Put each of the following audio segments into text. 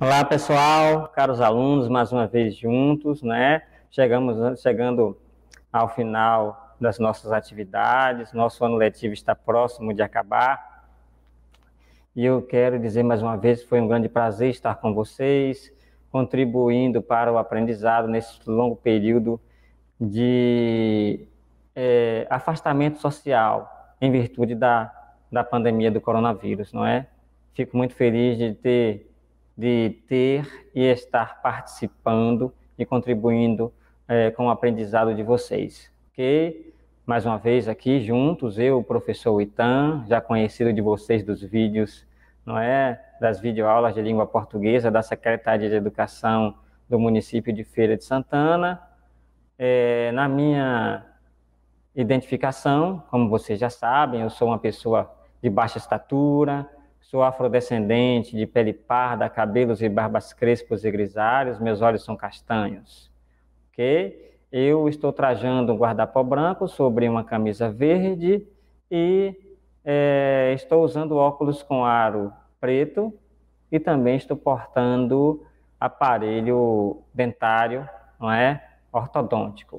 Olá, pessoal, caros alunos, mais uma vez juntos, né? Chegamos, né, chegando ao final das nossas atividades, nosso ano letivo está próximo de acabar. E eu quero dizer mais uma vez, foi um grande prazer estar com vocês, contribuindo para o aprendizado nesse longo período de é, afastamento social em virtude da, da pandemia do coronavírus, não é? Fico muito feliz de ter de ter e estar participando e contribuindo é, com o aprendizado de vocês. Ok? Mais uma vez aqui juntos, eu, o professor Itan, já conhecido de vocês dos vídeos, não é? Das videoaulas de língua portuguesa da Secretaria de Educação do município de Feira de Santana. É, na minha identificação, como vocês já sabem, eu sou uma pessoa de baixa estatura, Sou afrodescendente, de pele parda, cabelos e barbas crespos e grisalhos, meus olhos são castanhos. Ok? Eu estou trajando um guardapó branco sobre uma camisa verde e é, estou usando óculos com aro preto e também estou portando aparelho dentário, não é? Ortodôntico.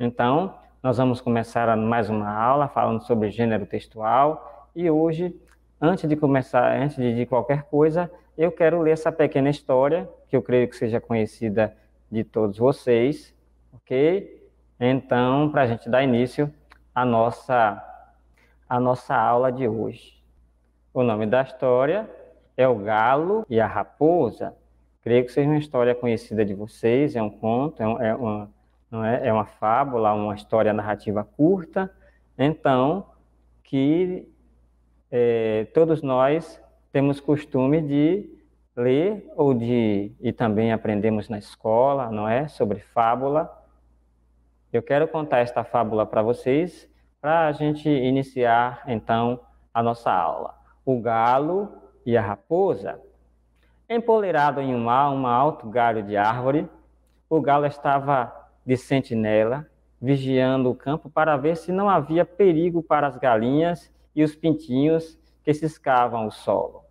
Então, nós vamos começar mais uma aula falando sobre gênero textual e hoje antes de começar, antes de, de qualquer coisa, eu quero ler essa pequena história, que eu creio que seja conhecida de todos vocês, ok? Então, para a gente dar início à nossa, à nossa aula de hoje. O nome da história é O Galo e a Raposa. Creio que seja uma história conhecida de vocês, é um conto, é, um, é uma, não é, é uma fábula, uma história narrativa curta. Então, que é, todos nós temos costume de ler ou de e também aprendemos na escola, não é, sobre fábula. Eu quero contar esta fábula para vocês para a gente iniciar então a nossa aula. O galo e a raposa. Empoleirado em um, um alto galho de árvore, o galo estava de sentinela, vigiando o campo para ver se não havia perigo para as galinhas e os pintinhos que ciscavam o solo.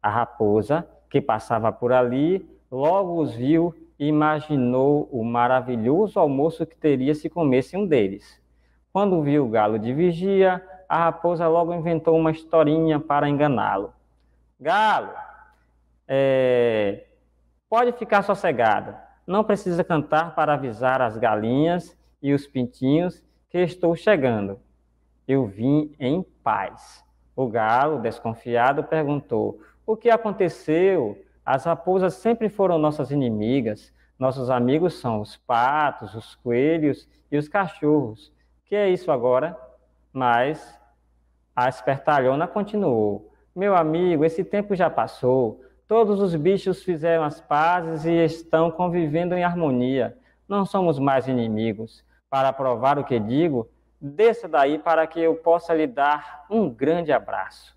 A raposa, que passava por ali, logo os viu e imaginou o maravilhoso almoço que teria se comesse um deles. Quando viu o galo de vigia, a raposa logo inventou uma historinha para enganá-lo. Galo, é, pode ficar sossegado. Não precisa cantar para avisar as galinhas e os pintinhos que estou chegando. Eu vim em paz. O galo, desconfiado, perguntou: O que aconteceu? As raposas sempre foram nossas inimigas. Nossos amigos são os patos, os coelhos e os cachorros. Que é isso agora? Mas a espertalhona continuou: Meu amigo, esse tempo já passou. Todos os bichos fizeram as pazes e estão convivendo em harmonia. Não somos mais inimigos. Para provar o que digo, desça daí para que eu possa lhe dar um grande abraço.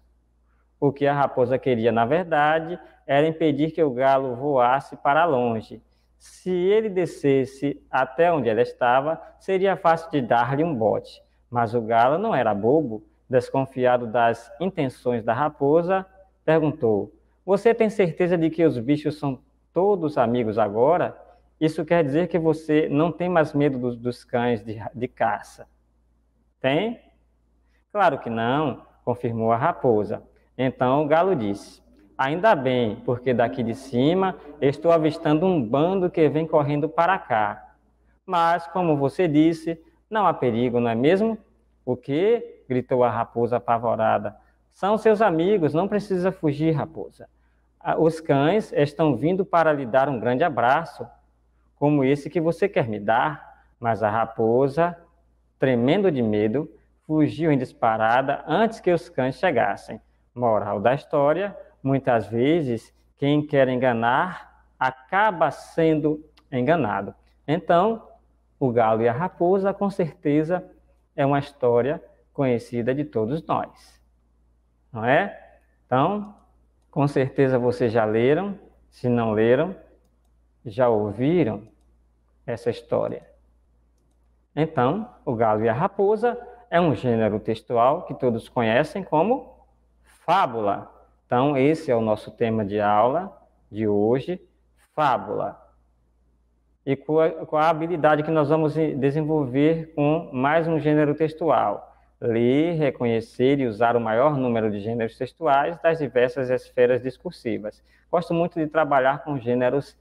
O que a raposa queria, na verdade, era impedir que o galo voasse para longe. Se ele descesse até onde ela estava, seria fácil de dar-lhe um bote. Mas o galo não era bobo. Desconfiado das intenções da raposa, perguntou: Você tem certeza de que os bichos são todos amigos agora? Isso quer dizer que você não tem mais medo dos, dos cães de, de caça. Tem? Claro que não, confirmou a raposa. Então o galo disse: Ainda bem, porque daqui de cima estou avistando um bando que vem correndo para cá. Mas, como você disse, não há perigo, não é mesmo? O quê? gritou a raposa apavorada. São seus amigos, não precisa fugir, raposa. Ah, os cães estão vindo para lhe dar um grande abraço, como esse que você quer me dar. Mas a raposa tremendo de medo, fugiu em disparada antes que os cães chegassem. Moral da história: muitas vezes quem quer enganar acaba sendo enganado. Então, o galo e a raposa, com certeza, é uma história conhecida de todos nós, não é? Então, com certeza vocês já leram, se não leram, já ouviram essa história. Então, o galo e a raposa é um gênero textual que todos conhecem como fábula. Então, esse é o nosso tema de aula de hoje, fábula. E com a, habilidade que nós vamos desenvolver com mais um gênero textual? Ler, reconhecer e usar o maior número de gêneros textuais das diversas esferas discursivas. Gosto muito de trabalhar com gêneros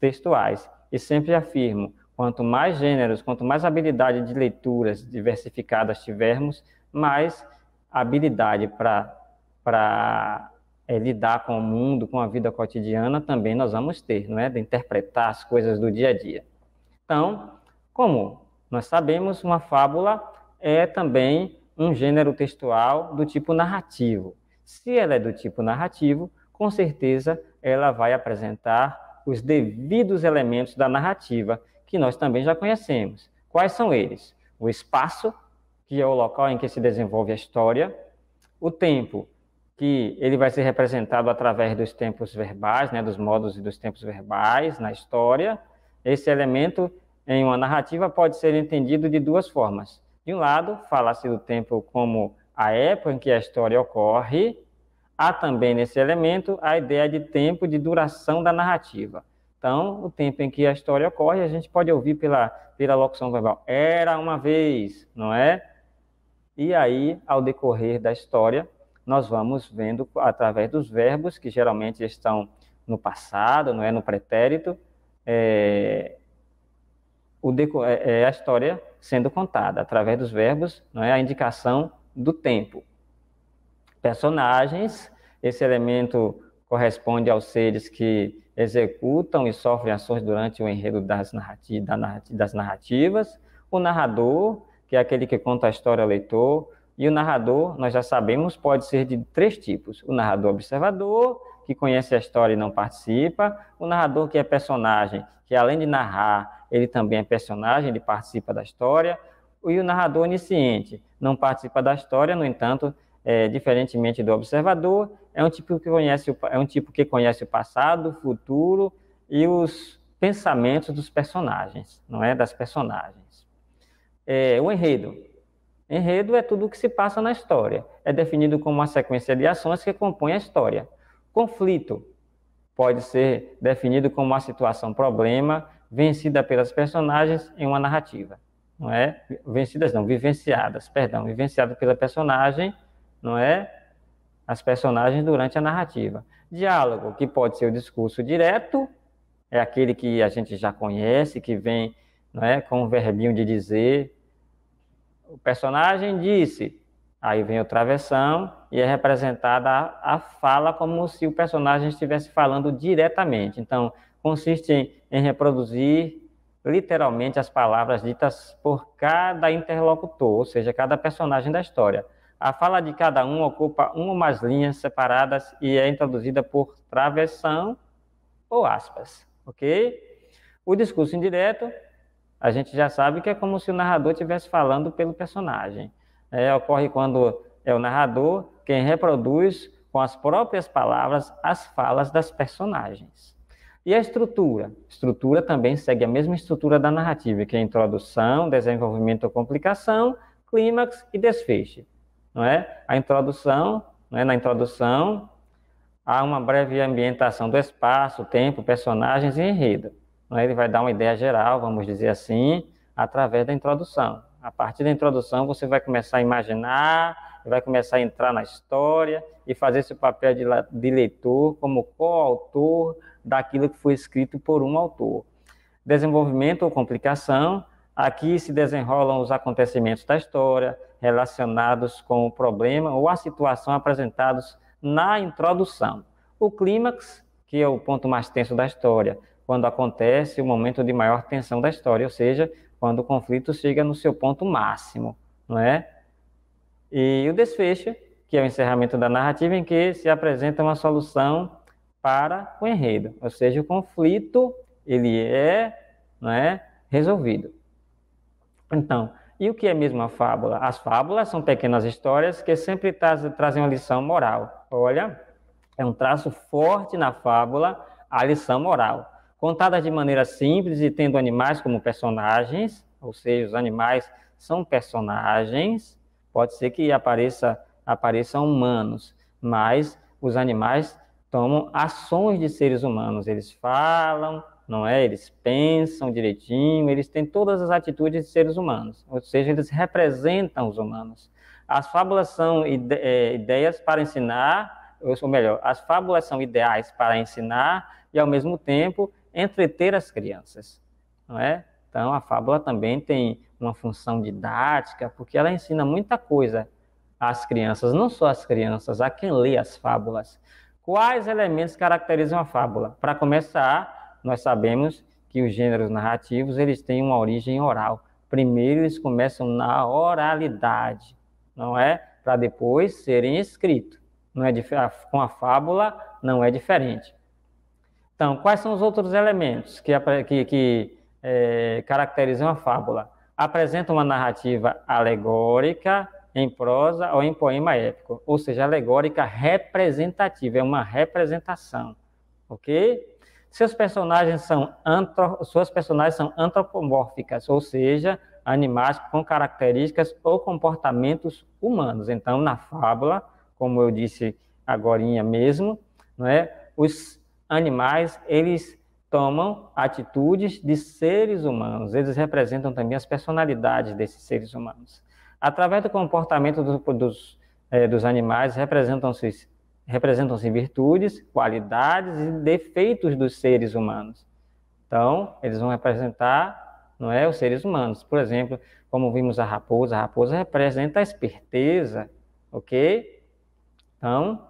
textuais e sempre afirmo: Quanto mais gêneros, quanto mais habilidade de leituras diversificadas tivermos, mais habilidade para é, eh, lidar com o mundo, com a vida cotidiana, também nós vamos ter, não é? De interpretar as coisas do dia a dia. Então, como nós sabemos, uma fábula é também um gênero textual do tipo narrativo. Se ela é do tipo narrativo, com certeza ela vai apresentar os devidos elementos da narrativa, que nós também já conhecemos. Quais são eles? O espaço, que é o local em que se desenvolve a história, o tempo, que ele vai ser representado através dos tempos verbais, né, dos modos e dos tempos verbais na história. Esse elemento em uma narrativa pode ser entendido de duas formas. De um lado, fala-se do tempo como a época em que a história ocorre, há também nesse elemento a ideia de tempo de duração da narrativa. Então, o tempo em que a história ocorre, a gente pode ouvir pela, pela locução verbal. Era uma vez, não é? E aí, ao decorrer da história, nós vamos vendo através dos verbos, que geralmente estão no passado, não é? No pretérito, é, o deco, é, é a história sendo contada através dos verbos, não é? A indicação do tempo. Personagens, esse elemento corresponde aos seres que executam e sofrem ações durante o enredo das, narrativas, o narrador, que é aquele que conta a história ao leitor, e o narrador, nós já sabemos, pode ser de três tipos: o narrador observador, que conhece a história e não participa, o narrador que é personagem, que além de narrar, ele também é personagem, ele participa da história, e o narrador onisciente, não participa da história, no entanto, é, diferentemente do observador, é um tipo que conhece o, é um tipo que conhece o passado, o futuro e os pensamentos dos personagens, não é das personagens. É, o enredo. Enredo é tudo o que se passa na história. É definido como uma sequência de ações que compõe a história. Conflito pode ser definido como uma situação problema vencida pelas personagens em uma narrativa, não é? Vencidas não, vivenciadas, perdão, vivenciada pela personagem não é? As personagens durante a narrativa. Diálogo, que pode ser o discurso direto, é aquele que a gente já conhece, que vem não é, com um verbinho de dizer. O personagem disse, aí vem o travessão e é representada a, a fala como se o personagem estivesse falando diretamente. Então, consiste em, em reproduzir literalmente as palavras ditas por cada interlocutor, ou seja, cada personagem da história. A fala de cada um ocupa uma ou mais linhas separadas e é introduzida por travessão ou aspas, ok? O discurso indireto, a gente já sabe que é como se o narrador estivesse falando pelo personagem. É, ocorre quando é o narrador quem reproduz com as próprias palavras as falas das personagens. E a estrutura? Estrutura também segue a mesma estrutura da narrativa, que é introdução, desenvolvimento ou complicação, clímax e desfecho não é? A introdução, é? na introdução, há uma breve ambientação do espaço, tempo, personagens e enredo. É? Ele vai dar uma ideia geral, vamos dizer assim, através da introdução. A partir da introdução, você vai começar a imaginar, vai começar a entrar na história e fazer esse papel de, de leitor como coautor daquilo que foi escrito por um autor. Desenvolvimento ou complicação, aqui se desenrolam os acontecimentos da história, relacionados com o problema ou a situação apresentados na introdução. O clímax, que é o ponto mais tenso da história, quando acontece o momento de maior tensão da história, ou seja, quando o conflito chega no seu ponto máximo, não é? E o desfecho, que é o encerramento da narrativa em que se apresenta uma solução para o enredo, ou seja, o conflito ele é, não é, resolvido. Então, e o que é mesmo a fábula? As fábulas são pequenas histórias que sempre trazem, uma lição moral. Olha, é um traço forte na fábula a lição moral. Contadas de maneira simples e tendo animais como personagens, ou seja, os animais são personagens, pode ser que apareça, apareçam humanos, mas os animais tomam ações de seres humanos. Eles falam, não é? Eles pensam direitinho, eles têm todas as atitudes de seres humanos, ou seja, eles representam os humanos. As fábulas são ide é, ideias para ensinar, ou melhor, as fábulas são ideais para ensinar e, ao mesmo tempo, entreter as crianças, não é? Então, a fábula também tem uma função didática, porque ela ensina muita coisa às crianças, não só às crianças, a quem lê as fábulas. Quais elementos caracterizam a fábula? Para começar, nós sabemos que os gêneros narrativos eles têm uma origem oral. Primeiro eles começam na oralidade, não é? Para depois serem escritos. Não é com a fábula não é diferente. Então, quais são os outros elementos que, que, que é, caracterizam a fábula? Apresenta uma narrativa alegórica em prosa ou em poema épico, ou seja, alegórica representativa, é uma representação, ok? Seus personagens são antro... Suas personagens são antropomórficas, ou seja, animais com características ou comportamentos humanos. Então, na fábula, como eu disse agora mesmo, não é? os animais, eles tomam atitudes de seres humanos. Eles representam também as personalidades desses seres humanos. Através do comportamento do, dos, eh, dos animais, representam-se representam-se virtudes, qualidades e defeitos dos seres humanos. Então, eles vão representar, não é, os seres humanos. Por exemplo, como vimos a raposa, a raposa representa a esperteza, ok? Então,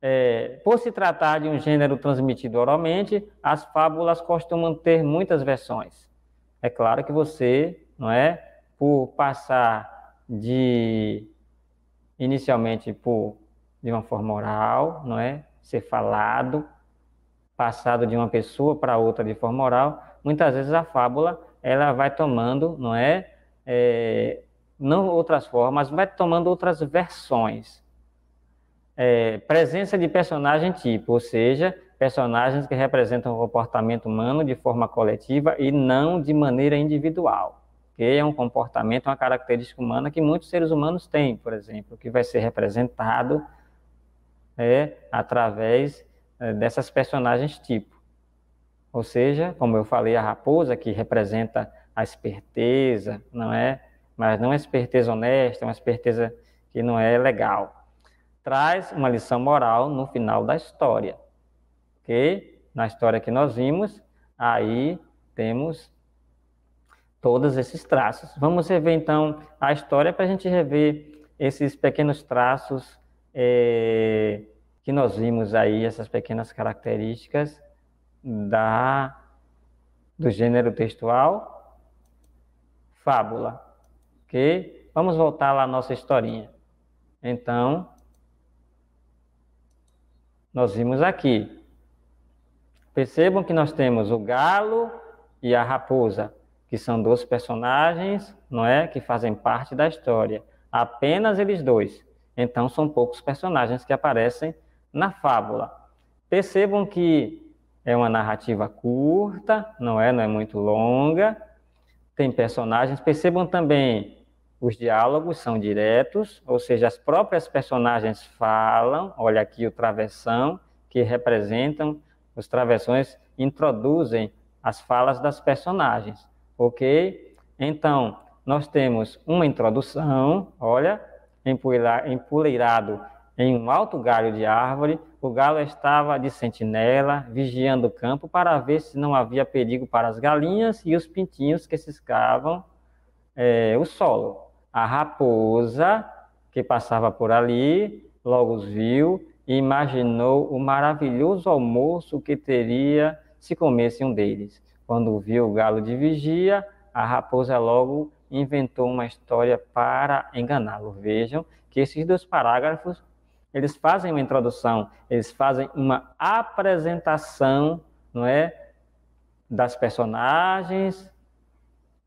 é, por se tratar de um gênero transmitido oralmente, as fábulas costumam ter muitas versões. É claro que você, não é, por passar de inicialmente por de uma forma oral, não é? Ser falado, passado de uma pessoa para outra de forma oral. Muitas vezes a fábula ela vai tomando, não é? é não outras formas, vai tomando outras versões. É, presença de personagem tipo, ou seja, personagens que representam o comportamento humano de forma coletiva e não de maneira individual, que é um comportamento, uma característica humana que muitos seres humanos têm, por exemplo, que vai ser representado é através eh, dessas personagens tipo. Ou seja, como eu falei, a raposa que representa a esperteza, não é? Mas não é esperteza honesta, é uma esperteza que não é legal. Traz uma lição moral no final da história. OK? Na história que nós vimos, aí temos todos esses traços. Vamos rever então a história para a gente rever esses pequenos traços eh, que nós vimos aí essas pequenas características da do gênero textual fábula, ok? Vamos voltar lá à nossa historinha. Então, nós vimos aqui. Percebam que nós temos o galo e a raposa, que são dois personagens, não é, que fazem parte da história. Apenas eles dois. Então, são poucos personagens que aparecem na fábula. Percebam que é uma narrativa curta, não é, não é muito longa, tem personagens. Percebam também os diálogos são diretos, ou seja, as próprias personagens falam. Olha aqui o travessão, que representam os travessões, introduzem as falas das personagens, ok? Então, nós temos uma introdução, olha, empoeirado em um alto galho de árvore, o galo estava de sentinela, vigiando o campo para ver se não havia perigo para as galinhas e os pintinhos que ciscavam é, o solo. A raposa, que passava por ali, logo os viu e imaginou o maravilhoso almoço que teria se comesse um deles. Quando viu o galo de vigia, a raposa logo inventou uma história para enganá-lo. Vejam que esses dois parágrafos eles fazem uma introdução, eles fazem uma apresentação, não é, das personagens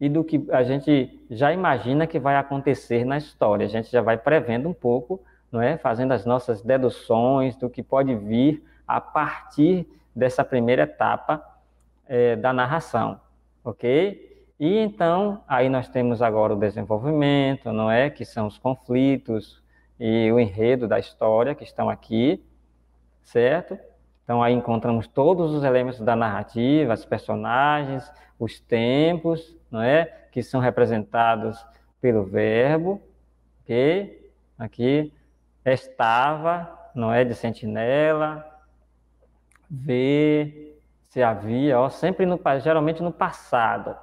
e do que a gente já imagina que vai acontecer na história. A gente já vai prevendo um pouco, não é, fazendo as nossas deduções do que pode vir a partir dessa primeira etapa é, da narração, ok? E então, aí nós temos agora o desenvolvimento, não é? Que são os conflitos, e o enredo da história que estão aqui, certo? Então aí encontramos todos os elementos da narrativa, as personagens, os tempos, não é? Que são representados pelo verbo, ok? Aqui estava, não é? De sentinela, ver, se havia, ó, sempre no, geralmente no passado,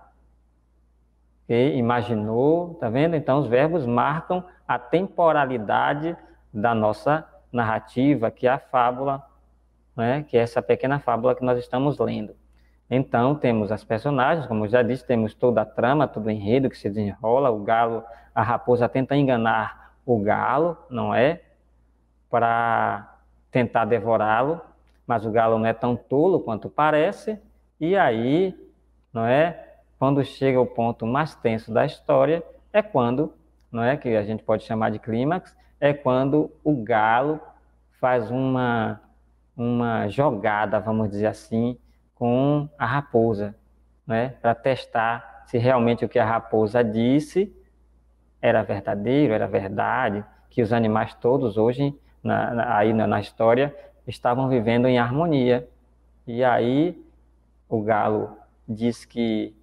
Okay? Imaginou, tá vendo? Então, os verbos marcam a temporalidade da nossa narrativa, que é a fábula, né? que é essa pequena fábula que nós estamos lendo. Então, temos as personagens, como eu já disse, temos toda a trama, todo o enredo que se desenrola, o galo, a raposa tenta enganar o galo, não é? Para tentar devorá-lo, mas o galo não é tão tolo quanto parece, e aí, não é? Quando chega o ponto mais tenso da história é quando, não é que a gente pode chamar de clímax, é quando o galo faz uma uma jogada, vamos dizer assim, com a raposa, né, para testar se realmente o que a raposa disse era verdadeiro, era verdade, que os animais todos hoje na, na, aí na, na história estavam vivendo em harmonia. E aí o galo diz que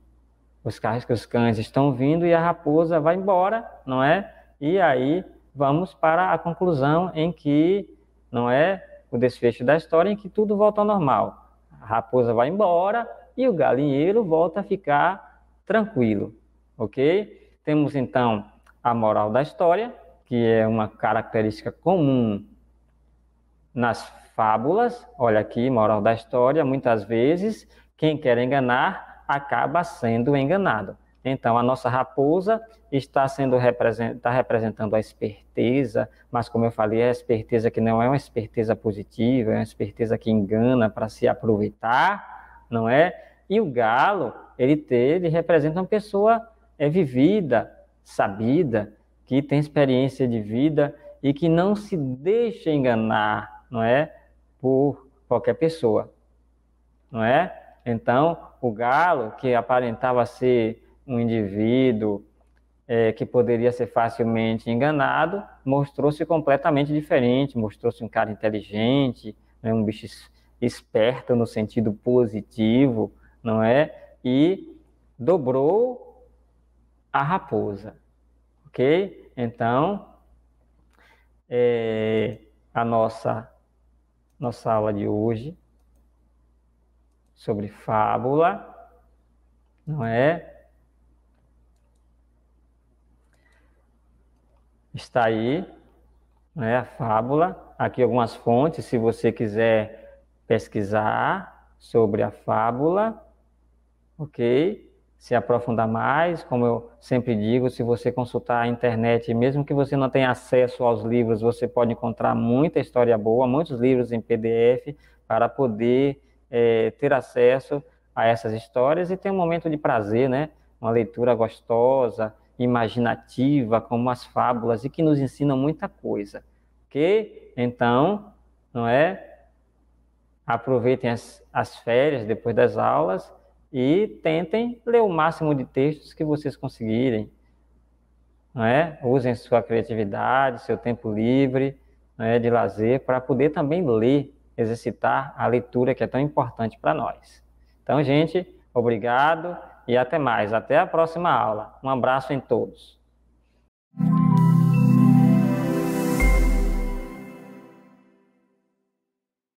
os carros que os cães estão vindo e a raposa vai embora, não é? E aí vamos para a conclusão em que, não é, o desfecho da história em que tudo volta ao normal. A raposa vai embora e o galinheiro volta a ficar tranquilo, ok? Temos então a moral da história, que é uma característica comum nas fábulas. Olha aqui, moral da história, muitas vezes quem quer enganar acaba sendo enganado. Então, a nossa raposa está sendo está representando a esperteza, mas como eu falei, é a esperteza que não é uma esperteza positiva, é uma esperteza que engana para se aproveitar, não é? E o galo, ele, ter, ele representa uma pessoa é vivida, sabida, que tem experiência de vida e que não se deixa enganar, não é? Por qualquer pessoa, não é? Então, o galo, que aparentava ser um indivíduo é, que poderia ser facilmente enganado, mostrou-se completamente diferente, mostrou-se um cara inteligente, né, um bicho esperto no sentido positivo, não é? E dobrou a raposa, ok? Então, é, a nossa nossa aula de hoje sobre fábula, não é? Está aí, é a fábula. Aqui algumas fontes, se você quiser pesquisar sobre a fábula, ok? se aprofundar mais, como eu sempre digo, se você consultar a internet, mesmo que você não tenha acesso aos livros, você pode encontrar muita história boa, muitos livros em PDF para poder é, ter acesso a essas histórias e ter um momento de prazer, né? Uma leitura gostosa, imaginativa, como as fábulas e que nos ensinam muita coisa. Ok? Então, não é? Aproveitem as, as férias depois das aulas e tentem ler o máximo de textos que vocês conseguirem. Não é? Usem sua criatividade, seu tempo livre, é? de lazer, para poder também ler exercitar a leitura que é tão importante para nós. Então, gente, obrigado e até mais. Até a próxima aula. Um abraço em todos.